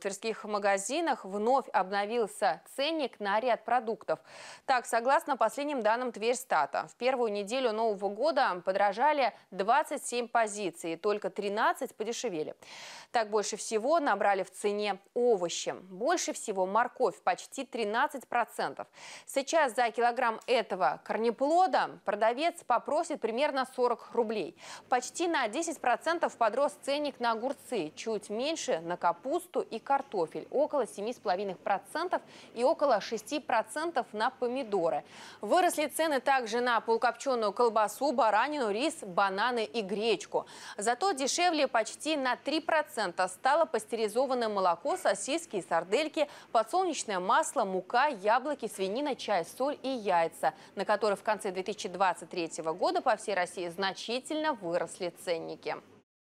В тверских магазинах вновь обновился ценник на ряд продуктов. Так, согласно последним данным Тверстата, в первую неделю Нового года подорожали 27 позиций, только 13 подешевели. Так больше всего набрали в цене овощи. Больше всего морковь, почти 13%. Сейчас за килограмм этого корнеплода продавец попросит примерно 40 рублей. Почти на 10% подрос ценник на огурцы, чуть меньше на капусту и капусту картофель, около 7,5% и около 6% на помидоры. Выросли цены также на полукопченую колбасу, баранину, рис, бананы и гречку. Зато дешевле почти на 3% стало пастеризованное молоко, сосиски и сардельки, подсолнечное масло, мука, яблоки, свинина, чай, соль и яйца, на которые в конце 2023 года по всей России значительно выросли ценники.